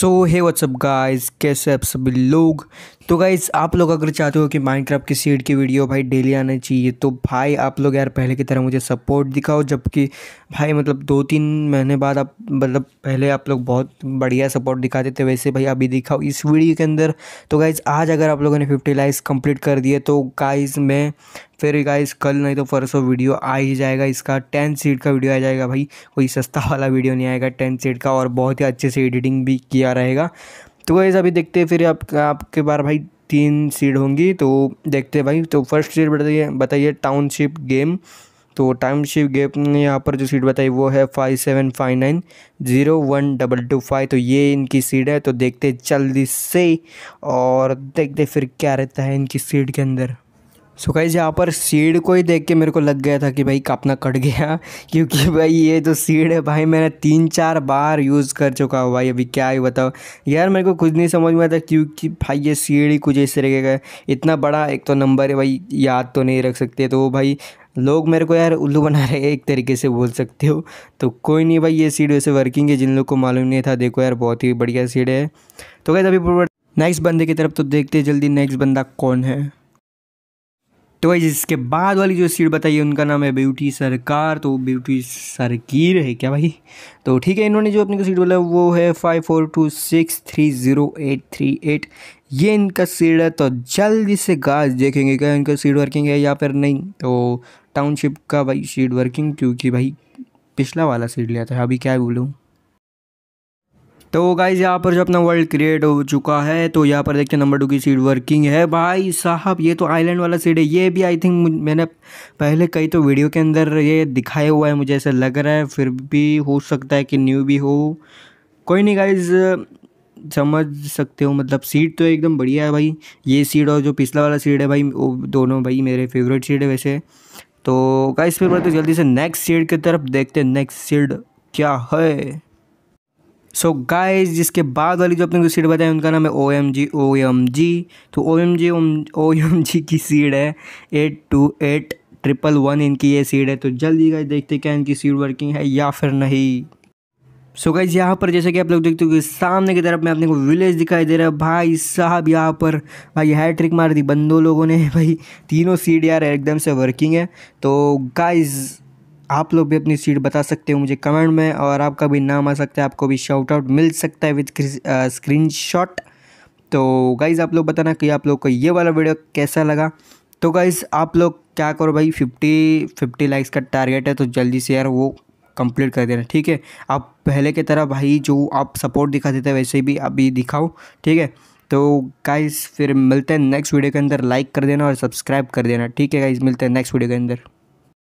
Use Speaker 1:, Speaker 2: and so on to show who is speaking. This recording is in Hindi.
Speaker 1: सो है व्हाट्सअप गाइस कैसे आप सभी लोग तो गाइस आप लोग अगर चाहते हो कि माइनक्राफ्ट की सीड की वीडियो भाई डेली आना चाहिए तो भाई आप लोग यार पहले की तरह मुझे सपोर्ट दिखाओ जबकि भाई मतलब दो तीन महीने बाद आप मतलब पहले आप लोग बहुत बढ़िया सपोर्ट दिखाते थे वैसे भाई अभी दिखाओ इस वीडियो के अंदर तो गाइज़ आज अगर आप लोगों ने फिफ्टी लाइक्स कंप्लीट कर दिए तो गाइज़ मैं फिर गाइस कल नहीं तो परसों वीडियो आ ही जाएगा इसका टेन सीट का वीडियो आ जाएगा भाई कोई सस्ता वाला वीडियो नहीं आएगा टेन सीट का और बहुत ही अच्छे से एडिटिंग भी किया रहेगा तो गाइस अभी देखते हैं फिर आप, आपके बार भाई तीन सीट होंगी तो देखते हैं भाई तो फर्स्ट सीट बताइए बताइए टाउनशिप गेम तो टाइमशिप गेप ने यहाँ पर जो सीट बताई वो है five seven five nine zero one double two five तो ये इनकी सीट है तो देखते जल्दी से और देखते फिर क्या रहता है इनकी सीट के अंदर सो गाइज यहाँ पर सीड को ही देख के मेरे को लग गया था कि भाई कापना कट गया क्योंकि भाई ये जो तो सीड है भाई मैंने तीन चार बार यूज़ कर चुका हूँ भाई अभी क्या ही बताओ यार मेरे को कुछ नहीं समझ में आता क्योंकि भाई ये सीड ही कुछ इस तरीके का इतना बड़ा एक तो नंबर है भाई याद तो नहीं रख सकते तो भाई लोग मेरे को यार उल्लू बना रहे एक तरीके से बोल सकते हो तो कोई नहीं भाई ये सीड वैसे वर्किंग है जिन लोग को मालूम नहीं था देखो यार बहुत ही बढ़िया सीड है तो कैसे अभी नेक्स्ट बंदे की तरफ तो देखते जल्दी नेक्स्ट बंदा कौन है तो भाई इसके बाद वाली जो सीट बताइए उनका नाम है ब्यूटी सरकार तो ब्यूटी सरकीर है क्या भाई तो ठीक है इन्होंने जो अपने को सीट बोला वो है five four two six three zero eight three eight ये इनका सीट है तो जल्दी से गाज देखेंगे क्या इनका सीट वर्किंग है या फिर नहीं तो टाउनशिप का भाई सीट वर्किंग क्योंकि भाई पिछला वाला सीट लिया था अभी क्या बोलूँ तो गाइज यहाँ पर जो अपना वर्ल्ड क्रिएट हो चुका है तो यहाँ पर देखते हैं नंबर टू की सीट वर्किंग है भाई साहब ये तो आइलैंड वाला सीट है ये भी आई थिंक मैंने पहले कई तो वीडियो के अंदर ये दिखाया हुआ है मुझे ऐसा लग रहा है फिर भी हो सकता है कि न्यू भी हो कोई नहीं गाइज समझ सकते हो मतलब सीट तो एकदम बढ़िया है भाई ये सीट और जो पिछला वाला सीट है भाई वो दोनों भाई मेरे फेवरेट सीट है वैसे तो गाइस फिर बोलते जल्दी से नेक्स्ट सीट की तरफ देखते हैं नेक्स्ट सीट क्या है सो so गाइस जिसके बाद वाली जो अपने को सीड बताई उनका नाम है O M G O M G तो O M G O M G की सीड है eight two eight triple one इनकी ये सीड है तो जल्दी गाइस देखते क्या इनकी सीड वर्किंग है या फिर नहीं सो so गाइज यहाँ पर जैसे कि आप लोग देखते हो कि सामने की तरफ में आपने को विलेज दिखाई दे रहा है भाई साहब यहाँ पर भाई है ट्रिक मार दी बंदो लोगों ने भाई तीनों सीड यार एकदम से वर्किंग है तो गाइज़ आप लोग भी अपनी सीट बता सकते हो मुझे कमेंट में और आपका भी नाम आ सकता है आपको भी शॉर्ट आउट मिल सकता है विद स्क्रीन शॉट तो गाइज़ आप लोग बताना कि आप लोग को ये वाला वीडियो कैसा लगा तो गाइज़ आप लोग क्या करो भाई फिफ्टी फिफ्टी लाइक्स का टारगेट है तो जल्दी से यार वो कंप्लीट कर देना ठीक है आप पहले की तरह भाई जो आप सपोर्ट दिखा देते वैसे भी अभी दिखाओ ठीक है तो गाइज़ फिर मिलते हैं नेक्स्ट वीडियो के अंदर लाइक कर देना और सब्सक्राइब कर देना ठीक है गाइज़ मिलते हैं नेक्स्ट वीडियो के अंदर